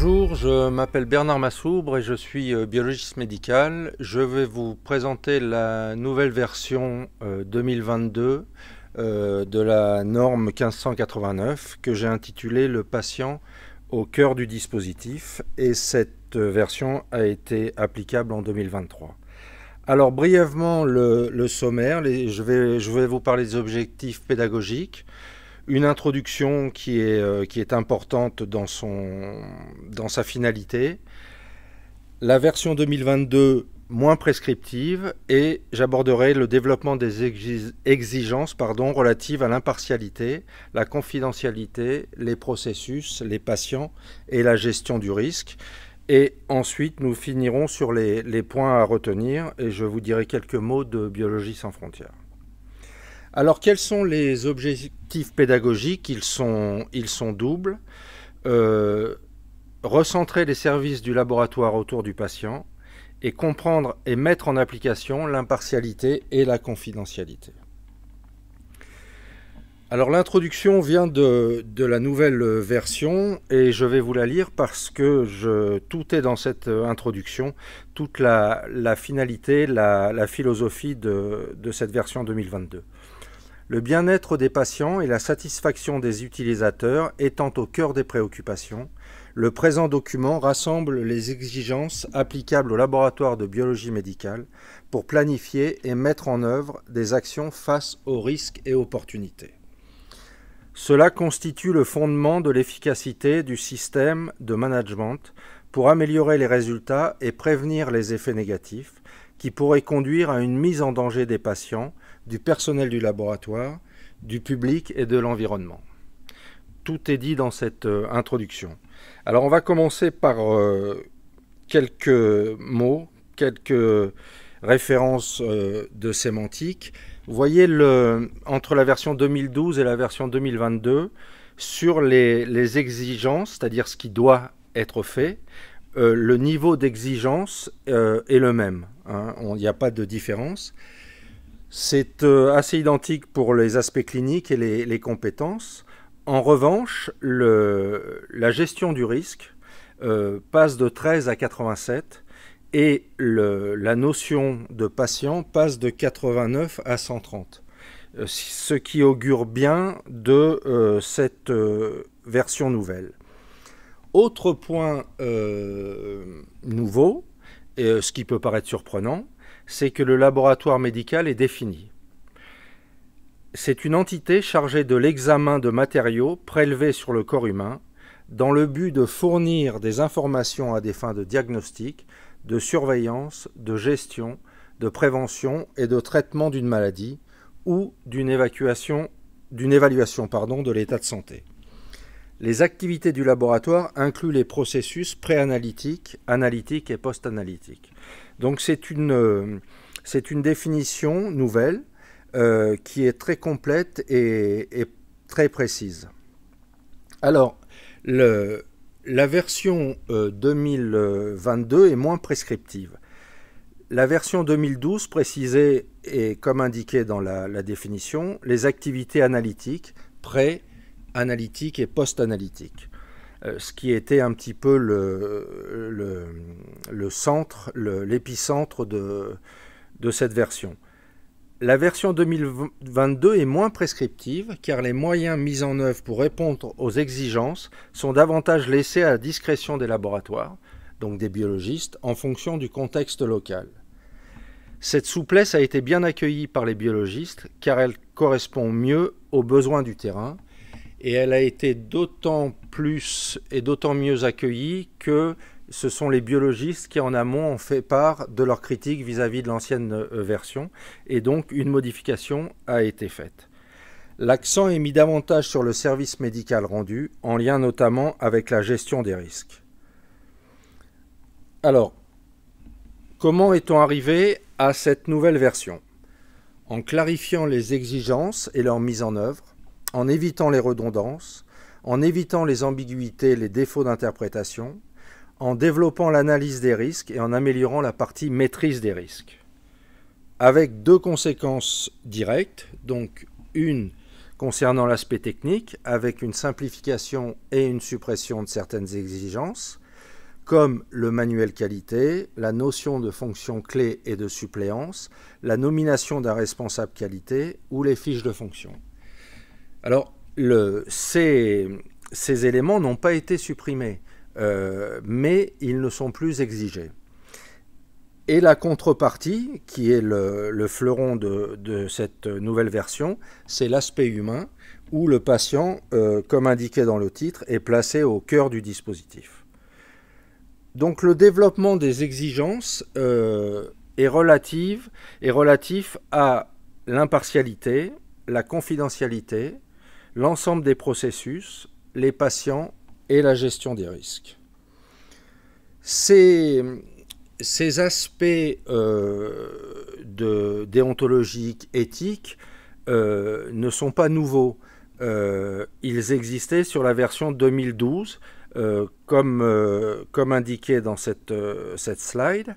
Bonjour, je m'appelle Bernard Massoubre et je suis euh, biologiste médical. Je vais vous présenter la nouvelle version 2022 euh, euh, de la norme 1589 que j'ai intitulée Le patient au cœur du dispositif et cette version a été applicable en 2023. Alors brièvement le, sommaire, je vais vous parler des objectifs pédagogiques une introduction qui est, euh, qui est importante dans, sa finalité, la version 2022 moins prescriptive, et j'aborderai le développement des exigences pardon, relatives à l'impartialité, la confidentialité, les processus, les patients et la gestion du risque. Et ensuite, nous finirons sur les points à retenir, et je vous dirai quelques mots de Biologie sans frontières. Alors quels sont les objectifs pédagogiques ils sont, ils sont doubles. Euh, recentrer les services du laboratoire autour du patient et comprendre et mettre en application l'impartialité et la confidentialité. Alors l'introduction vient de, la nouvelle version et je vais vous la lire parce que tout est dans cette introduction, toute la, finalité, la, philosophie de, de cette version 2022. Le bien-être des patients et la satisfaction des utilisateurs étant au cœur des préoccupations, le présent document rassemble les exigences applicables au laboratoire de biologie médicale pour planifier et mettre en œuvre des actions face aux risques et opportunités. Cela constitue le fondement de l'efficacité du système de management pour améliorer les résultats et prévenir les effets négatifs qui pourraient conduire à une mise en danger des patients du personnel du laboratoire, du public et de l'environnement. Tout est dit dans cette euh, introduction. Alors on va commencer par euh, quelques mots, quelques références euh, de sémantique. Vous voyez le, entre la version 2012 et la version 2022 sur les, exigences, c'est-à-dire ce qui doit être fait, le niveau d'exigence est le même. Hein. Il n'y a pas de différence. C'est euh, assez identique pour les aspects cliniques et les, compétences. En revanche, la gestion du risque euh, passe de 13 à 87 et la notion de patient passe de 89 à 130. Euh, ce qui augure bien de cette version nouvelle. Autre point nouveau, ce qui peut paraître surprenant, c'est que le laboratoire médical est défini. C'est une entité chargée de l'examen de matériaux prélevés sur le corps humain dans le but de fournir des informations à des fins de diagnostic, de surveillance, de gestion, de prévention et de traitement d'une maladie ou d'une d'une évaluation pardon, de l'état de santé. Les activités du laboratoire incluent les processus préanalytiques, analytiques et post-analytiques. Donc euh, c'est une, définition nouvelle euh, qui est très complète et, très précise. Alors, la version 2022 euh, est moins prescriptive. La version 2012 précisait, et comme indiqué dans la, la définition, les activités analytiques, pré-analytiques et post-analytiques. Euh, ce qui était un petit peu le, centre, l'épicentre de cette version. La version 2022 est moins prescriptive car les moyens mis en œuvre pour répondre aux exigences sont davantage laissés à la discrétion des laboratoires, donc des biologistes, en fonction du contexte local. Cette souplesse a été bien accueillie par les biologistes car elle correspond mieux aux besoins du terrain et elle a été d'autant plus et d'autant mieux accueillie que ce sont les biologistes qui en amont ont fait part de leurs critiques vis-à-vis de l'ancienne euh, version, et donc une modification a été faite. L'accent est mis davantage sur le service médical rendu, en lien notamment avec la gestion des risques. Alors, comment est-on arrivé à cette nouvelle version En clarifiant les exigences et leur mise en œuvre, en évitant les redondances, en évitant les ambiguïtés les défauts d'interprétation, en développant l'analyse des risques et en améliorant la partie maîtrise des risques. Avec deux conséquences directes, donc une concernant l'aspect technique, avec une simplification et une suppression de certaines exigences, comme le manuel qualité, la notion de fonction clé et de suppléance, la nomination d'un responsable qualité ou les fiches de fonction. Alors, ces, éléments n'ont pas été supprimés, euh, mais ils ne sont plus exigés. Et la contrepartie, qui est le, fleuron de, cette nouvelle version, c'est l'aspect humain, où le patient, euh, comme indiqué dans le titre, est placé au cœur du dispositif. Donc le développement des exigences euh, est, est relatif à l'impartialité, la confidentialité, l'ensemble des processus, les patients et la gestion des risques. Ces, ces aspects euh, de, déontologiques, éthiques, euh, ne sont pas nouveaux. Euh, ils existaient sur la version 2012 euh, euh, comme, indiqué dans cette, euh, slide,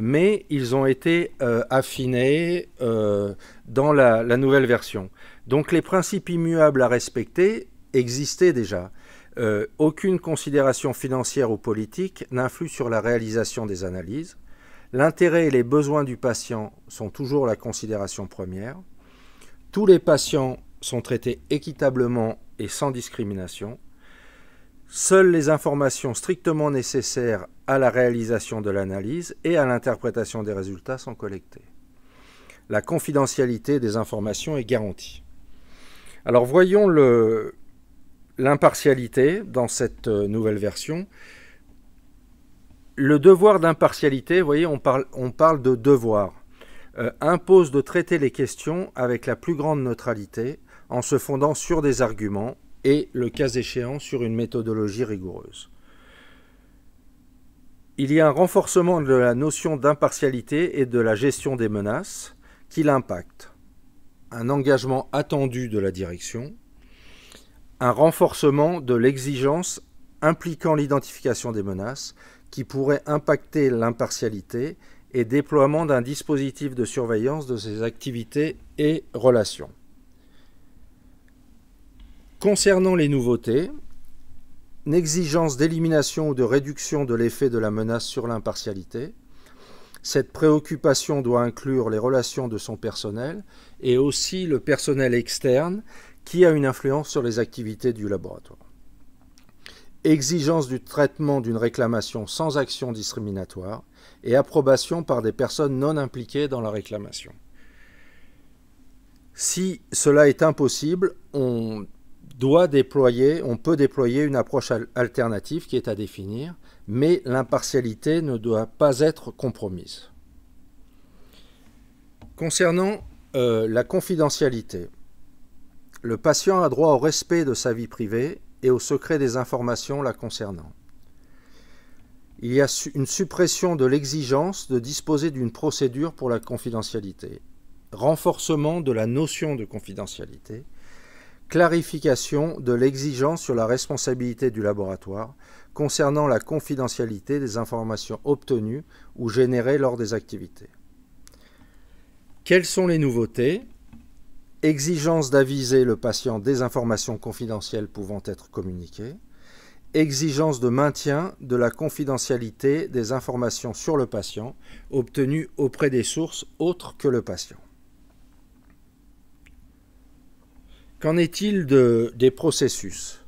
mais ils ont été affinés dans la, la, nouvelle version. Donc les principes immuables à respecter existaient déjà. aucune considération financière ou politique n'influe sur la réalisation des analyses. L'intérêt et les besoins du patient sont toujours la considération première. Tous les patients sont traités équitablement et sans discrimination. Seules les informations strictement nécessaires à la réalisation de l'analyse et à l'interprétation des résultats sont collectées. La confidentialité des informations est garantie. Alors voyons l'impartialité dans cette euh, nouvelle version. Le devoir d'impartialité, vous voyez, on parle, on parle de devoir, euh, impose de traiter les questions avec la plus grande neutralité en se fondant sur des arguments et, le cas échéant, sur une méthodologie rigoureuse. Il y a un renforcement de la notion d'impartialité et de la gestion des menaces qui l'impacte. Un engagement attendu de la direction, un renforcement de l'exigence impliquant l'identification des menaces qui pourrait impacter l'impartialité et déploiement d'un dispositif de surveillance de ses activités et relations. Concernant les nouveautés, une exigence d'élimination ou de réduction de l'effet de la menace sur l'impartialité. Cette préoccupation doit inclure les relations de son personnel et aussi le personnel externe qui a une influence sur les activités du laboratoire. Exigence du traitement d'une réclamation sans action discriminatoire et approbation par des personnes non impliquées dans la réclamation. Si cela est impossible, on doit déployer, on peut déployer une approche alternative qui est à définir, mais l'impartialité ne doit pas être compromise. Concernant euh, la confidentialité, le patient a droit au respect de sa vie privée et au secret des informations la concernant. Il y a une suppression de l'exigence de disposer d'une procédure pour la confidentialité, renforcement de la notion de confidentialité, clarification de l'exigence sur la responsabilité du laboratoire concernant la confidentialité des informations obtenues ou générées lors des activités. Quelles sont les nouveautés Exigence d'aviser le patient des informations confidentielles pouvant être communiquées. Exigence de maintien de la confidentialité des informations sur le patient obtenues auprès des sources autres que le patient. Qu'en est-il des processus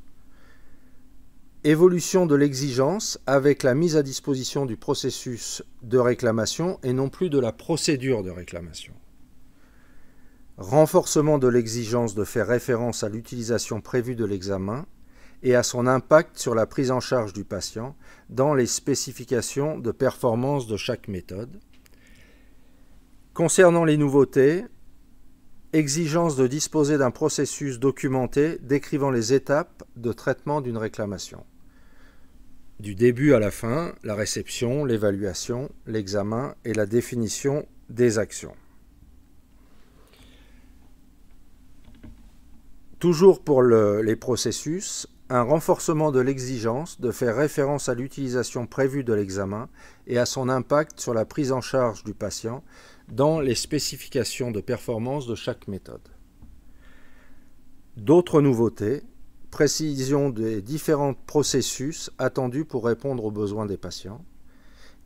Évolution de l'exigence avec la mise à disposition du processus de réclamation et non plus de la procédure de réclamation. Renforcement de l'exigence de faire référence à l'utilisation prévue de l'examen et à son impact sur la prise en charge du patient dans les spécifications de performance de chaque méthode. Concernant les nouveautés, Exigence de disposer d'un processus documenté décrivant les étapes de traitement d'une réclamation. Du début à la fin, la réception, l'évaluation, l'examen et la définition des actions. Toujours pour les processus, un renforcement de l'exigence de faire référence à l'utilisation prévue de l'examen et à son impact sur la prise en charge du patient dans les spécifications de performance de chaque méthode. D'autres nouveautés, précision des différents processus attendus pour répondre aux besoins des patients,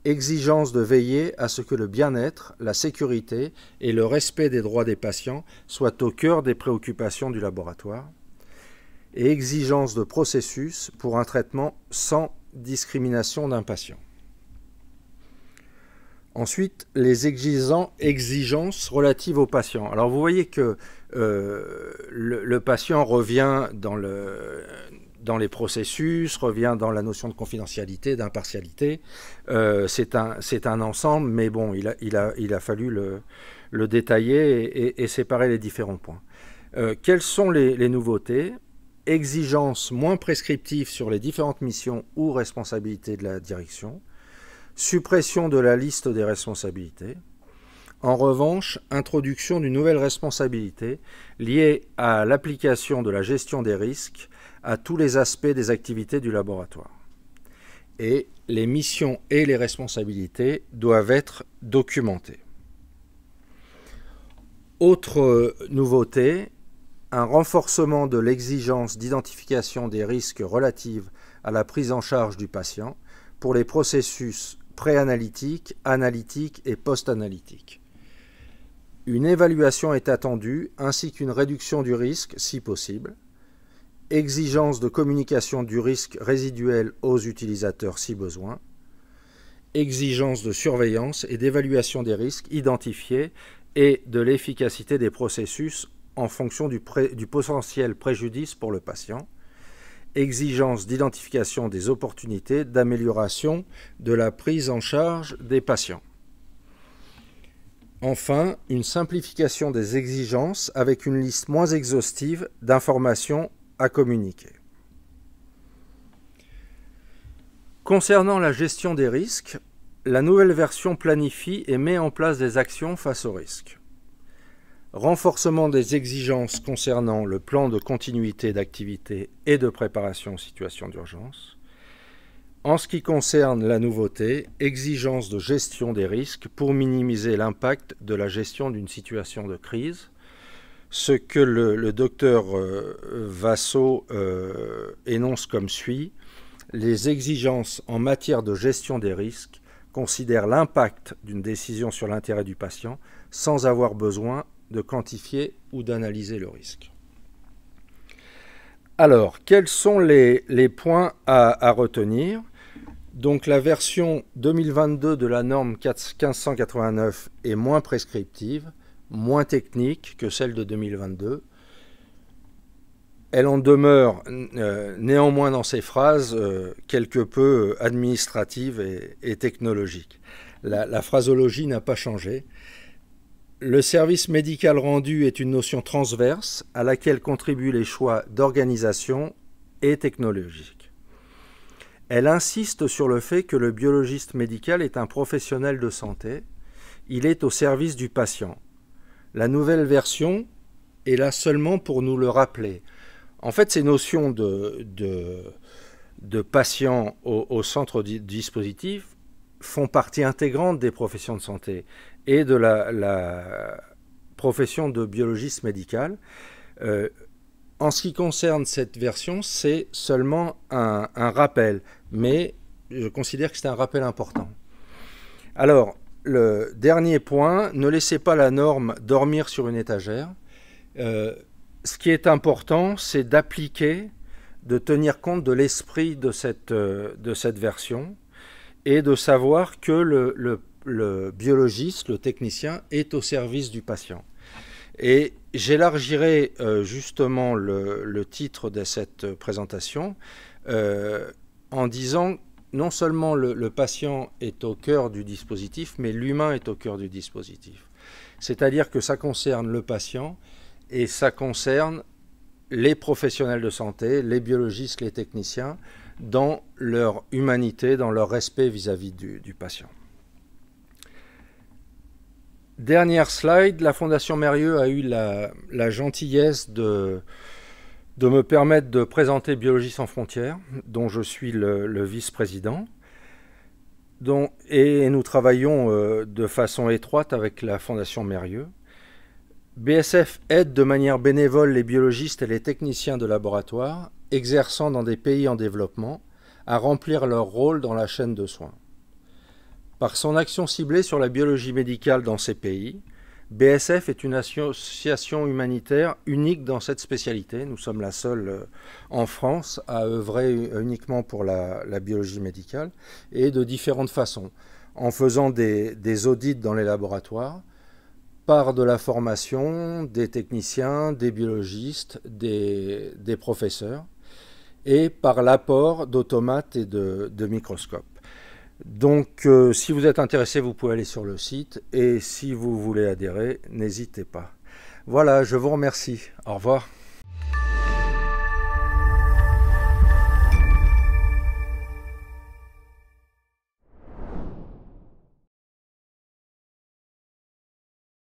exigence de veiller à ce que le bien-être, la sécurité et le respect des droits des patients soient au cœur des préoccupations du laboratoire, et exigence de processus pour un traitement sans discrimination d'un patient. Ensuite, les exigences relatives aux patients. Alors vous voyez que euh, le, patient revient dans, les processus, revient dans la notion de confidentialité, d'impartialité. Euh, c'est un, ensemble, mais bon, il a, fallu le, détailler et, séparer les différents points. Euh, quelles sont les nouveautés Exigences moins prescriptives sur les différentes missions ou responsabilités de la direction suppression de la liste des responsabilités. En revanche, introduction d'une nouvelle responsabilité liée à l'application de la gestion des risques à tous les aspects des activités du laboratoire. Et les missions et les responsabilités doivent être documentées. Autre nouveauté, un renforcement de l'exigence d'identification des risques relatives à la prise en charge du patient pour les processus préanalytique, analytique et post-analytique. Une évaluation est attendue ainsi qu'une réduction du risque si possible, exigence de communication du risque résiduel aux utilisateurs si besoin, exigence de surveillance et d'évaluation des risques identifiés et de l'efficacité des processus en fonction du, du potentiel préjudice pour le patient, exigence d'identification des opportunités d'amélioration de la prise en charge des patients. Enfin, une simplification des exigences avec une liste moins exhaustive d'informations à communiquer. Concernant la gestion des risques, la nouvelle version planifie et met en place des actions face aux risques renforcement des exigences concernant le plan de continuité d'activité et de préparation aux situations d'urgence. En ce qui concerne la nouveauté, exigence de gestion des risques pour minimiser l'impact de la gestion d'une situation de crise ce que le, docteur euh, Vassot euh, énonce comme suit. Les exigences en matière de gestion des risques considèrent l'impact d'une décision sur l'intérêt du patient sans avoir besoin de quantifier ou d'analyser le risque. Alors, quels sont les, points à, retenir Donc, la version 2022 de la norme 1589 est moins prescriptive, moins technique que celle de 2022. Elle en demeure euh, néanmoins dans ses phrases euh, quelque peu administratives et, technologiques. La, la phrasologie n'a pas changé. Le service médical rendu est une notion transverse à laquelle contribuent les choix d'organisation et technologique. Elle insiste sur le fait que le biologiste médical est un professionnel de santé, il est au service du patient. La nouvelle version est là seulement pour nous le rappeler. En fait, ces notions de, patient au, au centre du dispositif font partie intégrante des professions de santé et de la, profession de biologiste médical. Euh, en ce qui concerne cette version, c'est seulement un, rappel, mais je considère que c'est un rappel important. Alors, le dernier point, ne laissez pas la norme dormir sur une étagère. Euh, ce qui est important, c'est d'appliquer, de tenir compte de l'esprit de cette, euh, de cette version, et de savoir que le, biologiste, le technicien, est au service du patient. Et j'élargirai euh, justement le, titre de cette présentation euh, en disant non seulement le, patient est au cœur du dispositif, mais l'humain est au cœur du dispositif. C'est-à-dire que ça concerne le patient et ça concerne les professionnels de santé, les biologistes, les techniciens, dans leur humanité, dans leur respect vis-à-vis du, patient. Dernière slide, la Fondation Mérieux a eu la, gentillesse de, me permettre de présenter Biologie sans frontières, dont je suis le, le vice-président. et nous travaillons euh, de façon étroite avec la Fondation Mérieux. BSF aide de manière bénévole les biologistes et les techniciens de laboratoire exerçant dans des pays en développement à remplir leur rôle dans la chaîne de soins. Par son action ciblée sur la biologie médicale dans ces pays, BSF est une association humanitaire unique dans cette spécialité. Nous sommes la seule euh, en France à œuvrer uniquement pour la, biologie médicale et de différentes façons. En faisant des, audits dans les laboratoires, par de la formation des techniciens, des biologistes, des professeurs et par l'apport d'automates et de, microscopes. Donc euh, si vous êtes intéressé, vous pouvez aller sur le site et si vous voulez adhérer, n'hésitez pas. Voilà, je vous remercie. Au revoir.